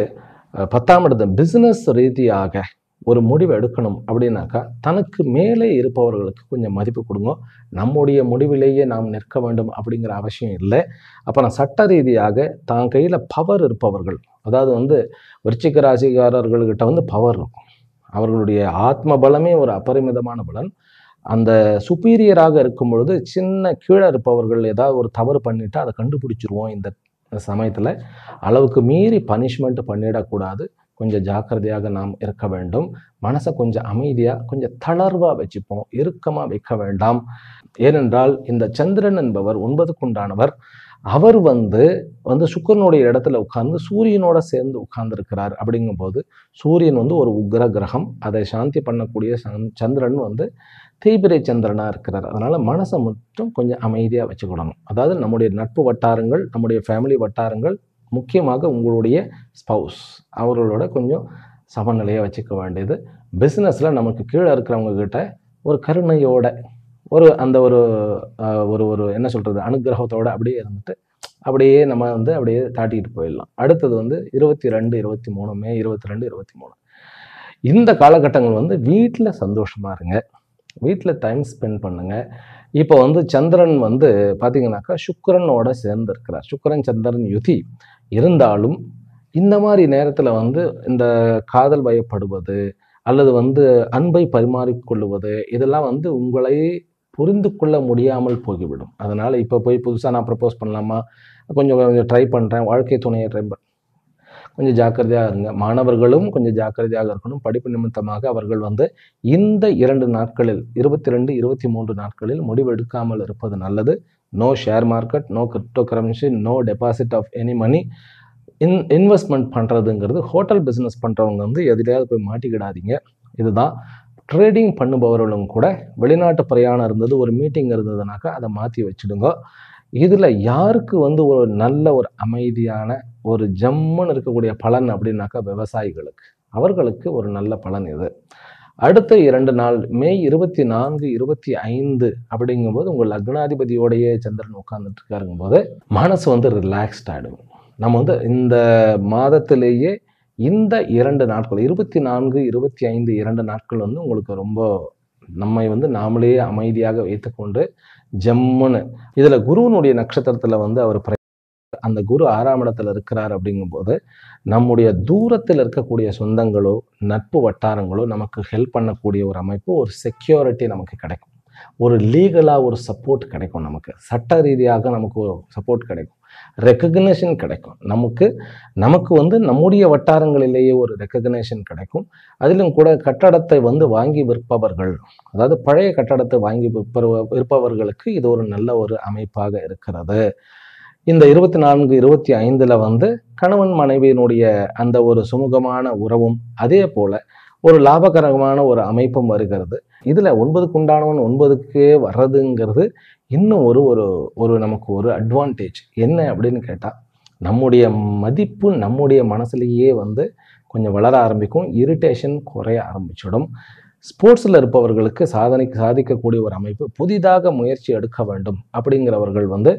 பத்தாம் இடத்து பிஸ்னஸ் ரீதியாக ஒரு முடிவு எடுக்கணும் அப்படின்னாக்கா தனக்கு மேலே இருப்பவர்களுக்கு கொஞ்சம் மதிப்பு கொடுங்க நம்முடைய முடிவிலேயே நாம் நிற்க வேண்டும் அப்படிங்கிற அவசியம் இல்லை அப்போ நான் சட்ட ரீதியாக தான் கையில் பவர் இருப்பவர்கள் அதாவது வந்து விருச்சிக ராசிக்காரர்கள்கிட்ட வந்து பவர் இருக்கும் அவர்களுடைய ஆத்ம பலமே ஒரு அபரிமிதமான பலன் அந்த சுப்பீரியராக இருக்கும் பொழுது சின்ன கீழே இருப்பவர்கள் ஏதாவது ஒரு தவறு பண்ணிவிட்டு அதை கண்டுபிடிச்சிருவோம் இந்த சமயத்தில் அளவுக்கு மீறி பனிஷ்மெண்ட் பண்ணிடக்கூடாது கொஞ்சம் ஜாக்கிரதையாக நாம் இருக்க வேண்டும் மனசை கொஞ்சம் அமைதியாக கொஞ்சம் தளர்வாக வச்சுப்போம் இறுக்கமாக வைக்க வேண்டாம் ஏனென்றால் இந்த சந்திரன் என்பவர் ஒன்பதுக்குண்டானவர் அவர் வந்து வந்து சுக்கரனுடைய இடத்துல உட்கார்ந்து சூரியனோட சேர்ந்து உட்கார்ந்துருக்கிறார் அப்படிங்கும்போது சூரியன் வந்து ஒரு உக்ர கிரகம் அதை சாந்தி பண்ணக்கூடிய சந்திரன் வந்து தீபிரை சந்திரனாக இருக்கிறார் அதனால் மனசை மட்டும் கொஞ்சம் அமைதியாக வச்சுக்கிடணும் அதாவது நம்முடைய நட்பு வட்டாரங்கள் நம்முடைய ஃபேமிலி வட்டாரங்கள் முக்கியமாக உங்களுடைய ஸ்பவுஸ் அவர்களோட கொஞ்சம் சமநிலையாக வச்சுக்க வேண்டியது பிஸ்னஸில் நமக்கு கீழே இருக்கிறவங்கக்கிட்ட ஒரு கருணையோட ஒரு அந்த ஒரு ஒரு ஒரு என்ன சொல்கிறது அனுகிரகத்தோடு அப்படியே இருந்துட்டு அப்படியே நம்ம வந்து அப்படியே தாட்டிக்கிட்டு போயிடலாம் அடுத்தது வந்து இருபத்தி ரெண்டு இருபத்தி மூணு மே இருபத்தி ரெண்டு இருபத்தி மூணு இந்த காலகட்டங்கள் வந்து வீட்டில் சந்தோஷமாக இருங்க வீட்டில் டைம் ஸ்பெண்ட் பண்ணுங்கள் இப்போ வந்து சந்திரன் வந்து பார்த்தீங்கன்னாக்கா சுக்கரனோட சேர்ந்திருக்கிறார் சுக்கரன் சந்திரன் யுதி இருந்தாலும் இந்த மாதிரி நேரத்தில் வந்து இந்த காதல் பயப்படுவது அல்லது வந்து அன்பை பரிமாறிக்கொள்வது இதெல்லாம் வந்து உங்களை புரிந்து கொள்ள முடியாமல் போகிவிடும் அதனால் இப்போ போய் புதுசாக நான் ப்ரப்போஸ் பண்ணலாமா கொஞ்சம் கொஞ்சம் ட்ரை பண்ணுறேன் வாழ்க்கை துணையை ட்ரை பண்ண கொஞ்சம் ஜாக்கிரதையாக இருங்க மாணவர்களும் கொஞ்சம் ஜாக்கிரதையாக இருக்கணும் படிப்பு நிமித்தமாக அவர்கள் வந்து இந்த இரண்டு நாட்களில் இருபத்தி ரெண்டு இருபத்தி மூன்று நாட்களில் முடிவெடுக்காமல் இருப்பது நல்லது no share market no crypto currency no deposit of any money in investment பண்ணுறதுங்கிறது ஹோட்டல் பிஸ்னஸ் பண்ணுறவங்க வந்து எதிலையாவது போய் மாட்டிக்கிடாதீங்க இதுதான் ட்ரேடிங் பண்ணுபவர்களும் கூட வெளிநாட்டு பிரயாணம் இருந்தது ஒரு மீட்டிங் இருந்ததுனாக்கா அதை மாற்றி வச்சுடுங்க இதில் யாருக்கு வந்து ஒரு நல்ல ஒரு அமைதியான ஒரு ஜம்முன்னு இருக்கக்கூடிய பலன் அப்படின்னாக்கா விவசாயிகளுக்கு அவர்களுக்கு ஒரு நல்ல பலன் இது அடுத்த இரண்டு நாள் மே இருபத்தி நான்கு இருபத்தி ஐந்து அப்படிங்கும்போது உங்கள் லக்னாதிபதியோடைய சந்திரன் உட்கார்ந்துட்டு இருக்காருங்கும்போது மனசு வந்து ரிலாக்ஸ்ட் ஆகிடும் நம்ம வந்து இந்த மாதத்திலேயே இந்த இரண்டு நாட்கள் இருபத்தி நான்கு இருபத்தி ஐந்து இரண்டு நாட்கள் வந்து உங்களுக்கு ரொம்ப நம்மை வந்து நாமளே அமைதியாக வைத்துக்கொண்டு ஜம்முன்னு இதில் குருவனுடைய நட்சத்திரத்தில் வந்து அவர் அந்த குரு ஆறாம் இடத்துல இருக்கிறார் அப்படிங்கும்போது நம்முடைய தூரத்தில் இருக்கக்கூடிய சொந்தங்களோ நட்பு வட்டாரங்களோ நமக்கு ஹெல்ப் பண்ணக்கூடிய ஒரு அமைப்பு ஒரு செக்யூரிட்டி நமக்கு கிடைக்கும் ஒரு லீகலாக ஒரு சப்போர்ட் கிடைக்கும் நமக்கு சட்ட ரீதியாக நமக்கு ஒரு சப்போர்ட் கிடைக்கும் ரெக்கக்னேஷன் கிடைக்கும் நமக்கு நமக்கு வந்து நம்முடைய வட்டாரங்களிலேயே ஒரு ரெக்கக்னேஷன் கிடைக்கும் அதிலும் கூட கட்டடத்தை வந்து வாங்கி விற்பவர்கள் அதாவது பழைய கட்டடத்தை வாங்கி விற்ப விற்பவர்களுக்கு இது ஒரு நல்ல ஒரு அமைப்பாக இருக்கிறது இந்த இருபத்தி நான்கு இருபத்தி ஐந்தில் வந்து கணவன் மனைவியினுடைய அந்த ஒரு சுமூகமான உறவும் அதே போல் ஒரு லாபகரமான ஒரு அமைப்பும் வருகிறது இதில் ஒன்பதுக்கு உண்டானவன் ஒன்பதுக்கே வர்றதுங்கிறது இன்னும் ஒரு ஒரு ஒரு நமக்கு ஒரு அட்வான்டேஜ் என்ன அப்படின்னு கேட்டால் நம்முடைய மதிப்பு நம்முடைய மனசுலேயே வந்து கொஞ்சம் வளர ஆரம்பிக்கும் இரிட்டேஷன் குறைய ஆரம்பிச்சிடும் ஸ்போர்ட்ஸில் இருப்பவர்களுக்கு சாதனை சாதிக்கக்கூடிய ஒரு அமைப்பு புதிதாக முயற்சி எடுக்க வேண்டும் அப்படிங்கிறவர்கள் வந்து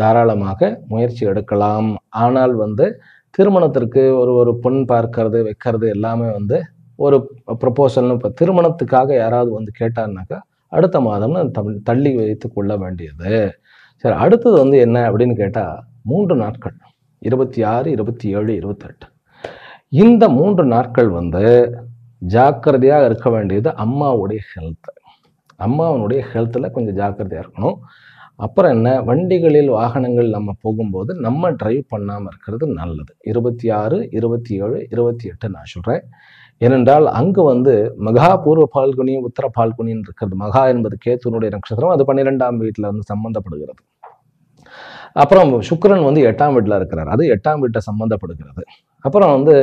தாராளமாக முயற்சி எடுக்கலாம் ஆனால் வந்து திருமணத்திற்கு ஒரு ஒரு பொன் பார்க்கறது வைக்கிறது எல்லாமே வந்து ஒரு ப்ரப்போசல்னு இப்போ திருமணத்துக்காக யாராவது வந்து கேட்டாருனாக்கா அடுத்த மாதம்னு தமிழ் தள்ளி வைத்து கொள்ள வேண்டியது சரி அடுத்தது வந்து என்ன அப்படின்னு கேட்டால் மூன்று நாட்கள் இருபத்தி ஆறு இருபத்தி ஏழு இருபத்தெட்டு இந்த மூன்று நாட்கள் வந்து ஜாக்கிரதையாக இருக்க வேண்டியது அம்மாவுடைய ஹெல்த்து அம்மாவனுடைய ஹெல்த்தில் கொஞ்சம் ஜாக்கிரதையாக இருக்கணும் அப்புறம் என்ன வண்டிகளில் வாகனங்கள் நம்ம போகும்போது நம்ம ட்ரைவ் பண்ணாமல் இருக்கிறது நல்லது இருபத்தி ஆறு இருபத்தி ஏழு இருபத்தி எட்டு நான் சொல்கிறேன் ஏனென்றால் அங்கு வந்து மகா பூர்வ பால்குனியும் உத்தர பால்குனின்னு இருக்கிறது மகா என்பது கேத்துனுடைய நட்சத்திரம் அது பன்னிரெண்டாம் வீட்டில் வந்து சம்பந்தப்படுகிறது அப்புறம் சுக்கரன் வந்து எட்டாம் வீட்டில் இருக்கிறார் அது எட்டாம் வீட்டை சம்மந்தப்படுகிறது அப்புறம் வந்து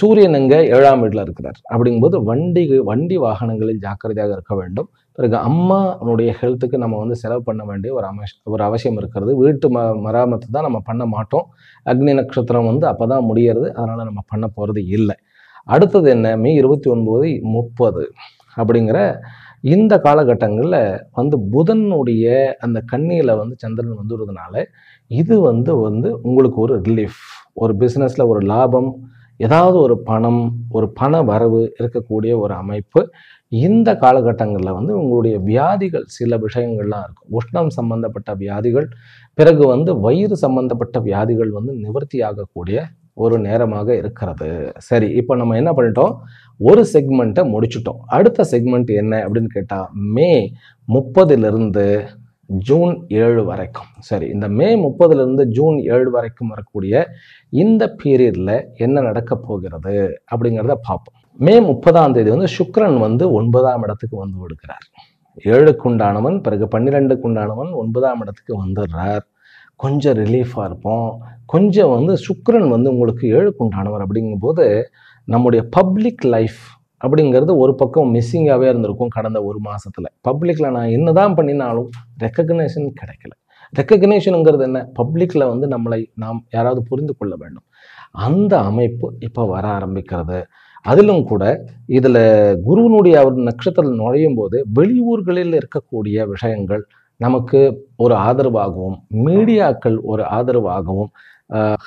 சூரியன் இங்கே ஏழாம் வீட்டில் இருக்கிறார் அப்படிங்கும்போது வண்டி வண்டி வாகனங்களில் ஜாக்கிரதையாக இருக்க வேண்டும் பிறகு அம்மாவுடைய ஹெல்த்துக்கு நம்ம வந்து செலவு பண்ண வேண்டிய ஒரு அமை ஒரு அவசியம் இருக்கிறது வீட்டு ம மராமத்து தான் நம்ம பண்ண மாட்டோம் அக்னி நட்சத்திரம் வந்து அப்போ தான் முடியறது அதனால் நம்ம பண்ண போகிறது இல்லை அடுத்தது என்ன மே இருபத்தி ஒன்பது முப்பது அப்படிங்கிற இந்த காலகட்டங்களில் வந்து புதனுடைய அந்த கண்ணியில் வந்து சந்திரன் வந்துடுறதுனால இது வந்து வந்து உங்களுக்கு ஒரு ரிலீஃப் ஒரு பிஸ்னஸில் ஒரு லாபம் ஏதாவது ஒரு பணம் ஒரு பண வரவு இருக்கக்கூடிய ஒரு அமைப்பு இந்த காலகட்டங்களில் வந்து உங்களுடைய வியாதிகள் சில விஷயங்கள்லாம் இருக்கும் உஷ்ணம் சம்பந்தப்பட்ட வியாதிகள் பிறகு வந்து வயிறு சம்பந்தப்பட்ட வியாதிகள் வந்து நிவர்த்தி ஆகக்கூடிய ஒரு நேரமாக இருக்கிறது சரி இப்போ நம்ம என்ன பண்ணிட்டோம் ஒரு செக்மெண்ட்டை முடிச்சுட்டோம் அடுத்த செக்மெண்ட் என்ன அப்படின்னு கேட்டால் மே முப்பதுலேருந்து ஜூன் ஏழு வரைக்கும் சரி இந்த மே முப்பதுலேருந்து ஜூன் ஏழு வரைக்கும் வரக்கூடிய இந்த பீரியடில் என்ன நடக்க போகிறது அப்படிங்கிறத பார்ப்போம் மே முப்பதாம் தேதி வந்து சுக்ரன் வந்து ஒன்பதாம் இடத்துக்கு வந்து விடுக்கிறார் ஏழுக்குண்டானவன் பிறகு பன்னிரெண்டுக்குண்டானவன் ஒன்பதாம் இடத்துக்கு வந்துடுறார் கொஞ்சம் ரிலீஃபாக இருப்போம் கொஞ்சம் வந்து சுக்கரன் வந்து உங்களுக்கு ஏழுக்குண்டானவர் அப்படிங்கும்போது நம்முடைய பப்ளிக் லைஃப் அப்படிங்கிறது ஒரு பக்கம் மிஸ்ஸிங்காகவே இருந்திருக்கும் கடந்த ஒரு மாதத்தில் பப்ளிக்கில் நான் என்ன தான் பண்ணினாலும் ரெக்கக்னேஷன் கிடைக்கல ரெக்கக்னேஷனுங்கிறது என்ன பப்ளிக்கில் வந்து நம்மளை நாம் யாராவது புரிந்து கொள்ள வேண்டும் அந்த அமைப்பு இப்போ வர ஆரம்பிக்கிறது அதிலும் கூட இதில் குருவினுடைய அவர் நட்சத்திரம் நுழையும் போது வெளியூர்களில் இருக்கக்கூடிய விஷயங்கள் நமக்கு ஒரு ஆதரவாகவும் மீடியாக்கள் ஒரு ஆதரவாகவும்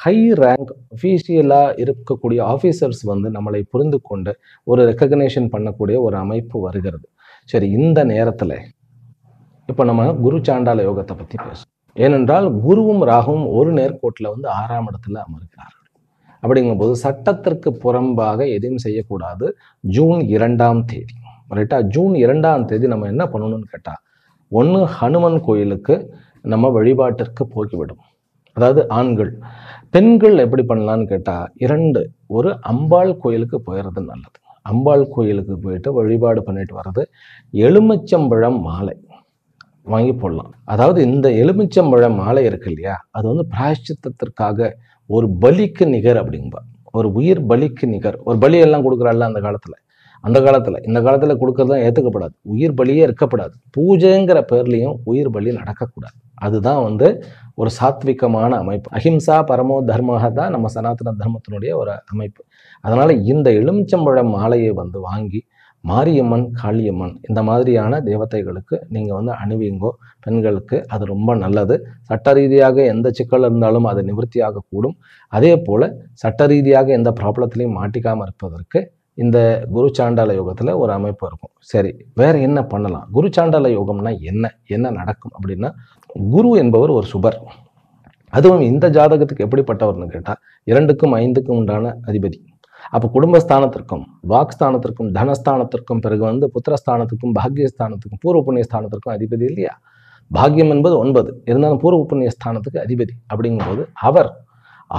ஹை ரேங்க் அஃபீஷியலாக இருக்கக்கூடிய ஆஃபீஸர்ஸ் வந்து நம்மளை புரிந்து கொண்டு ஒரு ரெக்கக்னேஷன் பண்ணக்கூடிய ஒரு அமைப்பு வருகிறது சரி இந்த நேரத்தில் இப்போ நம்ம குரு சாண்டால யோகத்தை பற்றி பேசுவோம் ஏனென்றால் குருவும் ராகுவும் ஒரு நேர்கோட்டில் வந்து ஆறாம் இடத்துல அமர்கிறார்கள் அப்படிங்கும்போது சட்டத்திற்கு புறம்பாக எதையும் செய்யக்கூடாது ஜூன் இரண்டாம் தேதி ரைட்டா ஜூன் இரண்டாம் தேதி நம்ம என்ன பண்ணணும்னு கேட்டால் ஒன்று ஹனுமன் கோயிலுக்கு நம்ம வழிபாட்டிற்கு போக்கிவிடும் அதாவது ஆண்கள் பெண்கள் எப்படி பண்ணலான்னு கேட்டால் இரண்டு ஒரு அம்பாள் கோயிலுக்கு போயிடுறது நல்லது அம்பாள் கோயிலுக்கு போயிட்டு வழிபாடு பண்ணிட்டு வர்றது எலுமிச்சம்பழம் மாலை வாங்கி போடலாம் அதாவது இந்த எலுமிச்சம்பழம் மாலை இருக்கு இல்லையா அது வந்து பிராயஷ்சித்தத்திற்காக ஒரு பலிக்கு நிகர் அப்படிங்குவா ஒரு உயிர் பலிக்கு நிகர் ஒரு பலியெல்லாம் கொடுக்குறாள்ல அந்த காலத்தில் அந்த காலத்தில் இந்த காலத்தில் கொடுக்கறதுலாம் ஏற்றுக்கப்படாது உயிர் பலியே இருக்கப்படாது பூஜைங்கிற பேர்லேயும் உயிர் பலி நடக்கக்கூடாது அதுதான் வந்து ஒரு சாத்விகமான அமைப்பு அஹிம்சா பரமோ தர்மாக தான் நம்ம சனாதன தர்மத்தினுடைய ஒரு அமைப்பு அதனால் இந்த எலுமிச்சம்பழம் மாலையை வந்து வாங்கி மாரியம்மன் காளியம்மன் இந்த மாதிரியான தேவதைகளுக்கு நீங்கள் வந்து அணிவிங்கோ பெண்களுக்கு அது ரொம்ப நல்லது சட்ட ரீதியாக எந்த சிக்கல் இருந்தாலும் அது நிவர்த்தியாக கூடும் அதே போல் சட்ட ரீதியாக எந்த ப்ராப்ளத்திலையும் மாட்டிக்காமல் இருப்பதற்கு இந்த குரு சாண்டால யோகத்தில் ஒரு அமைப்பு இருக்கும் சரி வேறு என்ன பண்ணலாம் குரு சாண்டால யோகம்னா என்ன என்ன நடக்கும் அப்படின்னா குரு என்பவர் ஒரு சுபர் அதுவும் இந்த ஜாதகத்துக்கு எப்படிப்பட்டவர்னு கேட்டால் இரண்டுக்கும் ஐந்துக்கும் உண்டான அதிபதி அப்போ குடும்பஸ்தானத்திற்கும் வாக்ஸ்தானத்திற்கும் தனஸ்தானத்திற்கும் பிறகு வந்து புத்திரஸ்தானத்துக்கும் பாக்கியஸ்தானத்துக்கும் பூர்வ புண்ணியஸ்தானத்திற்கும் அதிபதி இல்லையா பாக்கியம் என்பது ஒன்பது இருந்தாலும் பூர்வ புண்ணிய அதிபதி அப்படிங்கும்போது அவர்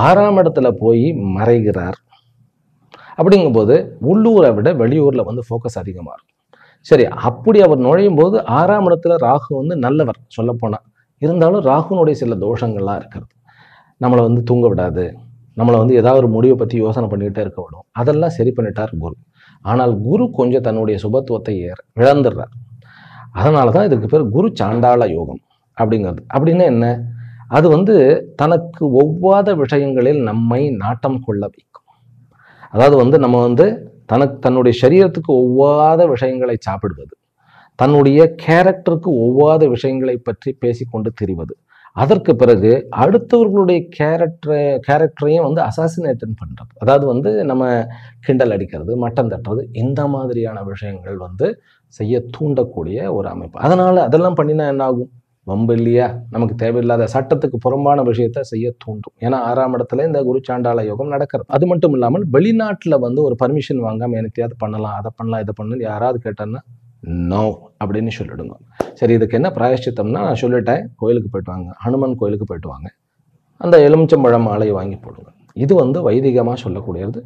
ஆறாம் இடத்துல போய் மறைகிறார் அப்படிங்கும்போது உள்ளூரை விட வெளியூரில் வந்து ஃபோக்கஸ் அதிகமாக இருக்கும் சரி அப்படி அவர் நுழையும் போது ஆறாம் இடத்துல ராகு வந்து நல்லவர் சொல்லப்போனால் இருந்தாலும் ராகுனுடைய சில தோஷங்கள்லாம் இருக்கிறது நம்மளை வந்து தூங்க விடாது நம்மளை வந்து ஏதாவது ஒரு முடிவை பற்றி யோசனை பண்ணிக்கிட்டே இருக்க விடும் அதெல்லாம் சரி பண்ணிட்டார் குரு ஆனால் குரு கொஞ்சம் தன்னுடைய சுபத்துவத்தை ஏற இழந்துடுறார் அதனால தான் இதுக்கு பேர் குரு சாண்டாள யோகம் அப்படிங்கிறது அப்படின்னா என்ன அது வந்து தனக்கு ஒவ்வாத விஷயங்களில் நம்மை நாட்டம் கொள்ள வைக்கும் அதாவது வந்து நம்ம வந்து தனக்கு தன்னுடைய சரீரத்துக்கு ஒவ்வாத விஷயங்களை சாப்பிடுவது தன்னுடைய கேரக்டருக்கு ஒவ்வாத விஷயங்களை பற்றி பேசிக்கொண்டு திரிவது அதற்கு பிறகு அடுத்தவர்களுடைய கேரக்டரை கேரக்டரையும் வந்து அசாசினேட்டன் பண்ணுறது அதாவது வந்து நம்ம கிண்டல் அடிக்கிறது மட்டம் தட்டுறது இந்த மாதிரியான விஷயங்கள் வந்து செய்ய தூண்டக்கூடிய ஒரு அமைப்பு அதனால் அதெல்லாம் பண்ணினா என்னாகும் வம்பு இல்லையா நமக்கு தேவையில்லாத சட்டத்துக்கு புறம்பான விஷயத்த செய்ய தூண்டும் ஏன்னா ஆறாம் இடத்துல இந்த குரு சாண்டாள யோகம் நடக்கிறது அது மட்டும் இல்லாமல் வெளிநாட்டில் வந்து ஒரு பர்மிஷன் வாங்காமல் எனத்தையாவது பண்ணலாம் அதை பண்ணலாம் இதை பண்ணு யாராவது கேட்டேன்னா நோ அப்படின்னு சொல்லிடுங்க சரி இதுக்கு என்ன பிராயஷ்டித்தம்னா நான் சொல்லிட்டேன் கோயிலுக்கு போயிட்டு வாங்க ஹனுமன் கோயிலுக்கு போயிட்டு வாங்க அந்த எலுமிச்சம்பழம் மாலையை வாங்கி போடுங்க இது வந்து வைதிகமாக சொல்லக்கூடியது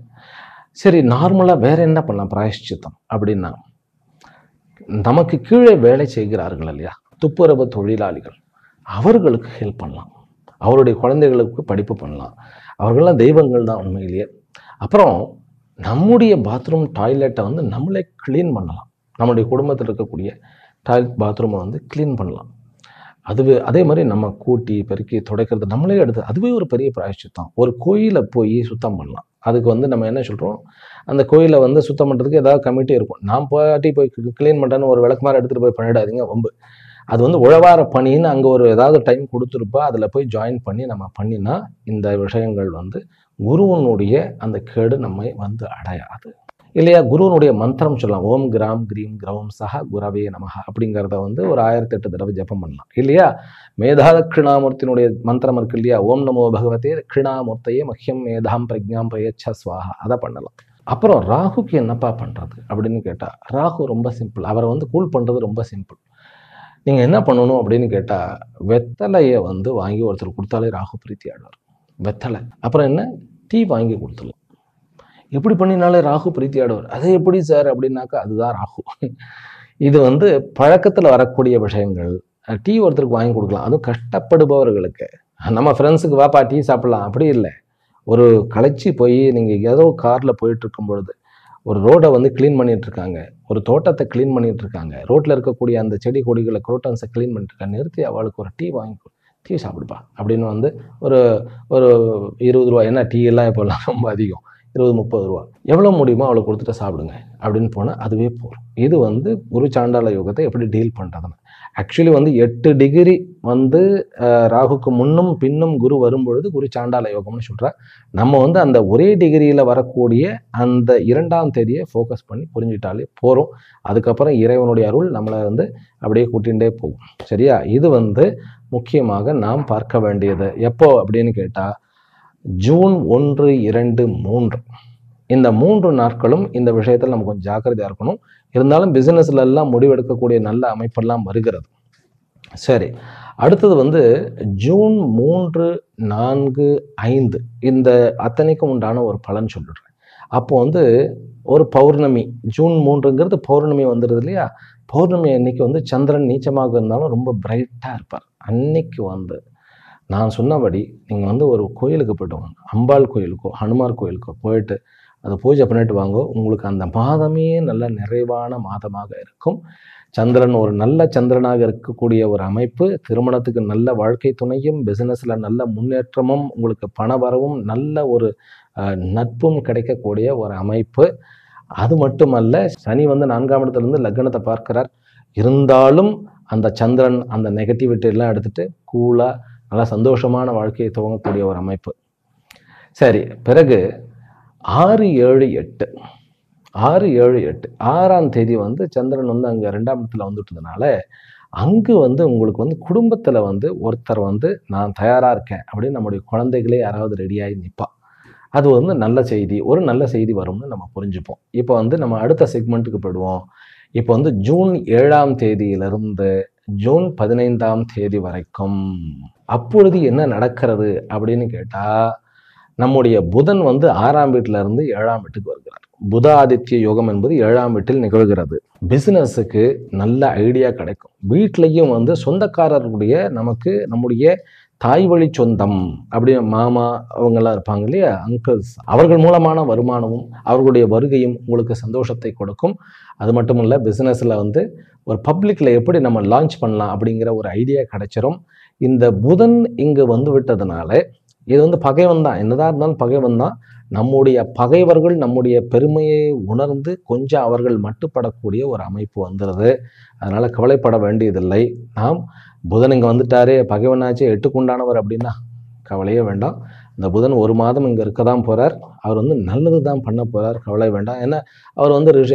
சரி நார்மலாக வேறு என்ன பண்ணலாம் பிராயஷ்டித்தம் அப்படின்னா நமக்கு கீழே வேலை செய்கிறார்கள் இல்லையா துப்புரவு தொழிலாளிகள் அவர்களுக்கு ஹெல்ப் பண்ணலாம் அவருடைய குழந்தைகளுக்கு படிப்பு பண்ணலாம் அவர்கள்லாம் தெய்வங்கள் தான் உண்மையிலேயே அப்புறம் நம்முடைய பாத்ரூம் டாய்லெட்டை வந்து நம்மளே க்ளீன் பண்ணலாம் நம்முடைய குடும்பத்தில் இருக்கக்கூடிய டாய்லெட் பாத்ரூமை வந்து க்ளீன் பண்ணலாம் அதுவே அதே மாதிரி நம்ம கூட்டி பெருக்கி துடைக்கிறது நம்மளே எடுத்து அதுவே ஒரு பெரிய பிராயசித்தம் ஒரு கோயிலை போய் சுத்தம் பண்ணலாம் அதுக்கு வந்து நம்ம என்ன சொல்கிறோம் அந்த கோயிலை வந்து சுத்தம் பண்ணுறதுக்கு ஏதாவது கமிட்டி இருக்கும் நான் பாட்டி போய் க்ளீன் பண்ணுறேன்னு ஒரு விளக்குமாரி எடுத்துகிட்டு போய் பண்ணிடாதீங்க வம்பு அது வந்து உழவார பணின்னு அங்கே ஒரு ஏதாவது டைம் கொடுத்துருப்பா அதில் போய் ஜாயின் பண்ணி நம்ம பண்ணினா இந்த விஷயங்கள் வந்து குருவனுடைய அந்த கேடு நம்மை வந்து அடையாது இல்லையா குருவனுடைய மந்திரம் சொல்லலாம் ஓம் கிராம் கிரீம் கிரவம் சஹா குரவே நமக அப்படிங்கிறத வந்து ஒரு ஆயிரத்தி எட்டு தடவை ஜெபம் பண்ணலாம் இல்லையா மேதா தட்சிணாமூர்த்தியினுடைய மந்திரம் இருக்கு இல்லையா ஓம் நமோ பகவதே கிருணாமூர்த்தையே மஹ்யம் மேதாம் பிரஜாம் பிரயச்ச சுவாஹா அதை பண்ணலாம் அப்புறம் ராகுக்கு என்னப்பா பண்ணுறது அப்படின்னு கேட்டால் ராகு ரொம்ப சிம்பிள் அவரை வந்து கூல் பண்ணுறது ரொம்ப சிம்பிள் நீங்கள் என்ன பண்ணணும் அப்படின்னு கேட்டால் வெத்தலையை வந்து வாங்கி ஒருத்தர் கொடுத்தாலே ராகு பிரீத்தி ஆடுவார் வெத்தலை அப்புறம் என்ன டீ வாங்கி கொடுத்துடலாம் எப்படி பண்ணினாலே ராகு பிரீத்தி ஆடுவார் அது எப்படி சார் அப்படின்னாக்கா அதுதான் ராகு இது வந்து பழக்கத்தில் வரக்கூடிய விஷயங்கள் டீ ஒருத்தருக்கு வாங்கி கொடுக்கலாம் அதுவும் கஷ்டப்படுபவர்களுக்கு நம்ம ஃப்ரெண்ட்ஸுக்கு வாப்பா டீ சாப்பிட்லாம் அப்படி இல்லை ஒரு களைச்சி போய் நீங்கள் ஏதோ காரில் போயிட்டு இருக்கும் பொழுது ஒரு ரோடை வந்து க்ளீன் பண்ணிட்டு இருக்காங்க ஒரு தோட்டத்தை க்ளீன் பண்ணிட்டு இருக்காங்க ரோட்டில் இருக்கக்கூடிய அந்த செடி கொடிகளை குரோட்டன்ஸை க்ளீன் பண்ணிட்டு நிறுத்தி அவளுக்கு ஒரு டீ வாங்கி டீ சாப்பிடுப்பா அப்படின்னு வந்து ஒரு ஒரு இருபது ரூபா ஏன்னா டீ எல்லாம் இப்போல்லாம் ரொம்ப அதிகம் இருபது முப்பது ரூபா எவ்வளோ முடியுமோ அவ்வளோ கொடுத்துட்டு சாப்பிடுங்க அப்படின்னு போனால் அதுவே போகும் இது வந்து குரு சாண்டால யோகத்தை எப்படி டீல் பண்ணுறதுன்னு ஆக்சுவலி வந்து எட்டு டிகிரி வந்து ராகுக்கு முன்னும் பின்னும் குரு வரும்பொழுது குரு சாண்டால யோகம்னு சொல்கிறா நம்ம வந்து அந்த ஒரே டிகிரியில் வரக்கூடிய அந்த இரண்டாம் தேதியை ஃபோக்கஸ் பண்ணி புரிஞ்சுட்டாலே போகிறோம் அதுக்கப்புறம் இறைவனுடைய அருள் நம்மளை வந்து அப்படியே கூட்டிகிட்டே போகும் சரியா இது வந்து முக்கியமாக நாம் பார்க்க வேண்டியது எப்போ அப்படின்னு கேட்டால் ஜூன் ஒன்று இரண்டு மூன்று இந்த மூன்று நாட்களும் இந்த விஷயத்தில் நம்ம கொஞ்சம் ஜாக்கிரதையாக இருக்கணும் இருந்தாலும் பிஸ்னஸ்ல எல்லாம் முடிவெடுக்கக்கூடிய நல்ல அமைப்பெல்லாம் வருகிறது சரி அடுத்தது வந்து ஜூன் மூன்று நான்கு ஐந்து இந்த அத்தனைக்கும் உண்டான ஒரு பலன் சொல்லிடுறேன் அப்போ வந்து ஒரு பௌர்ணமி ஜூன் மூன்றுங்கிறது பௌர்ணமி வந்துடுது இல்லையா பௌர்ணமி அன்னைக்கு வந்து சந்திரன் நீச்சமாக இருந்தாலும் ரொம்ப பிரைட்டாக இருப்பார் அன்னைக்கு வந்து நான் சொன்னபடி நீங்கள் வந்து ஒரு கோயிலுக்கு போய்ட்டு வாங்க அம்பாள் கோயிலுக்கோ ஹனுமார் கோயிலுக்கோ போயிட்டு அதை பூஜை பண்ணிட்டு வாங்க உங்களுக்கு அந்த மாதமே நல்ல நிறைவான மாதமாக இருக்கும் சந்திரன் ஒரு நல்ல சந்திரனாக இருக்கக்கூடிய ஒரு அமைப்பு திருமணத்துக்கு நல்ல வாழ்க்கை துணையும் பிஸ்னஸில் நல்ல முன்னேற்றமும் உங்களுக்கு பண வரவும் நல்ல ஒரு நட்பும் கிடைக்கக்கூடிய ஒரு அமைப்பு அது மட்டுமல்ல சனி வந்து நான்காம் இடத்துலேருந்து லக்னத்தை பார்க்கிறார் இருந்தாலும் அந்த சந்திரன் அந்த நெகட்டிவிட்டி எல்லாம் எடுத்துகிட்டு கூலாக நல்லா சந்தோஷமான வாழ்க்கையை துவங்கக்கூடிய ஒரு அமைப்பு சரி பிறகு ஆறு ஏழு எட்டு ஆறு ஏழு எட்டு ஆறாம் தேதி வந்து சந்திரன் வந்து அங்கே ரெண்டாம் இடத்துல வந்துட்டதுனால அங்கு வந்து உங்களுக்கு வந்து குடும்பத்தில் வந்து ஒருத்தர் வந்து நான் தயாராக இருக்கேன் அப்படின்னு நம்முடைய குழந்தைகளே யாராவது ரெடியாகி நிற்பா அது வந்து நல்ல செய்தி ஒரு நல்ல செய்தி வரும்னு நம்ம புரிஞ்சுப்போம் இப்போ வந்து நம்ம அடுத்த செக்மெண்ட்டுக்கு போயிடுவோம் இப்போ வந்து ஜூன் ஏழாம் தேதியிலிருந்து ஜூன் பதினைந்தாம் தேதி வரைக்கும் அப்பொழுது என்ன நடக்கிறது அப்படின்னு கேட்டால் நம்முடைய புதன் வந்து ஆறாம் வீட்டிலிருந்து ஏழாம் வீட்டுக்கு வருகிறார் புதாதித்ய யோகம் என்பது ஏழாம் வீட்டில் நிகழ்கிறது பிஸ்னஸுக்கு நல்ல ஐடியா கிடைக்கும் வீட்லேயும் வந்து சொந்தக்காரர்களுடைய நமக்கு நம்முடைய தாய் வழி சொந்தம் அப்படின்னு மாமா அவங்கெல்லாம் இருப்பாங்க இல்லையா அங்கிள்ஸ் அவர்கள் மூலமான வருமானமும் அவர்களுடைய வருகையும் உங்களுக்கு சந்தோஷத்தை கொடுக்கும் அது மட்டும் இல்லை பிஸ்னஸில் வந்து ஒரு பப்ளிக்கில் எப்படி நம்ம லான்ச் பண்ணலாம் அப்படிங்கிற ஒரு ஐடியா கிடைச்சிரும் இந்த புதன் இங்கு வந்து விட்டதுனால இது வந்து பகைவன் தான் என்னதான் இருந்தாலும் பகைவன் தான் நம்முடைய பகைவர்கள் நம்முடைய பெருமையை உணர்ந்து கொஞ்சம் அவர்கள் மட்டுப்படக்கூடிய ஒரு அமைப்பு வந்துடுது அதனால் கவலைப்பட வேண்டியதில்லை நாம் புதன் இங்கே வந்துட்டாரே பகைவனாச்சே எட்டுக்குண்டானவர் அப்படின்னா கவலையே வேண்டாம் இந்த புதன் ஒரு மாதம் இங்கே இருக்க தான் போகிறார் அவர் வந்து நல்லது தான் பண்ண போகிறார் கவலை வேண்டாம் ஏன்னா அவர் வந்து ரிஷ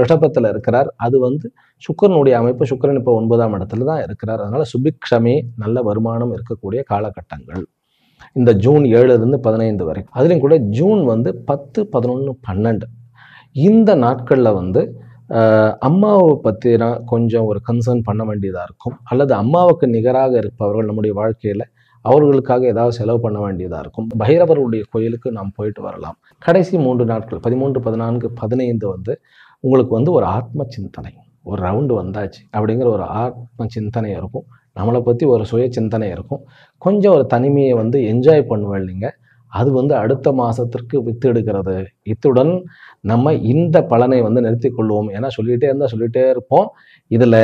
ரிஷபத்தில் இருக்கிறார் அது வந்து சுக்கரனுடைய அமைப்பு சுக்கரன் இப்போ ஒன்பதாம் இடத்துல தான் இருக்கிறார் அதனால் சுபிக்ஷமே நல்ல வருமானம் இருக்கக்கூடிய காலகட்டங்கள் இந்த ஜூன் ஏழுலேருந்து பதினைந்து வரைக்கும் அதுலேயும் கூட ஜூன் வந்து பத்து பதினொன்று பன்னெண்டு இந்த நாட்களில் வந்து அம்மாவை பற்றினா கொஞ்சம் ஒரு கன்சர்ன் பண்ண வேண்டியதாக இருக்கும் அல்லது அம்மாவுக்கு நிகராக இருப்பவர்கள் நம்முடைய வாழ்க்கையில் அவர்களுக்காக ஏதாவது செலவு பண்ண வேண்டியதாக இருக்கும் பைரவருடைய கோயிலுக்கு நாம் போயிட்டு வரலாம் கடைசி மூன்று நாட்கள் பதிமூன்று பதினான்கு பதினைந்து வந்து உங்களுக்கு வந்து ஒரு ஆத்ம சிந்தனை ஒரு ரவுண்டு வந்தாச்சு அப்படிங்கிற ஒரு ஆத்ம சிந்தனை இருக்கும் நம்மளை பற்றி ஒரு சுய சிந்தனை இருக்கும் கொஞ்சம் ஒரு தனிமையை வந்து என்ஜாய் பண்ணுவேன் இல்லைங்க அது வந்து அடுத்த மாதத்திற்கு வித்து எடுக்கிறது இத்துடன் நம்ம இந்த பலனை வந்து நிறுத்தி கொள்வோம் ஏன்னா சொல்லிகிட்டே இருந்தால் சொல்லிகிட்டே இருப்போம் இதில்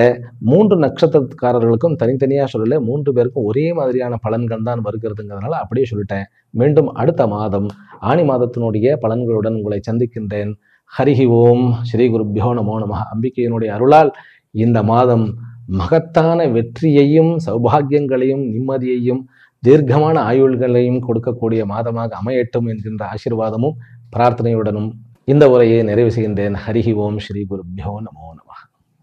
மூன்று நட்சத்திரக்காரர்களுக்கும் தனித்தனியாக சொல்லலை மூன்று பேருக்கும் ஒரே மாதிரியான பலன்கள் தான் வருகிறதுங்கிறதுனால அப்படியே சொல்லிட்டேன் மீண்டும் அடுத்த மாதம் ஆணி மாதத்தினுடைய பலன்களுடன் உங்களை சந்திக்கின்றேன் ஹரிஹி ஓம் ஸ்ரீ குரு நமோ நம அம்பிக்கையினுடைய அருளால் இந்த மாதம் மகத்தான வெற்றியையும் சௌபாகியங்களையும் நிம்மதியையும் தீர்க்கமான ஆயுள்களையும் கொடுக்கக்கூடிய மாதமாக அமையட்டும் என்கின்ற ஆசீர்வாதமும் பிரார்த்தனையுடனும் இந்த உரையை நிறைவு செய்கின்றேன் ஹரிஹி ஓம் ஸ்ரீ குருபியோ நமோ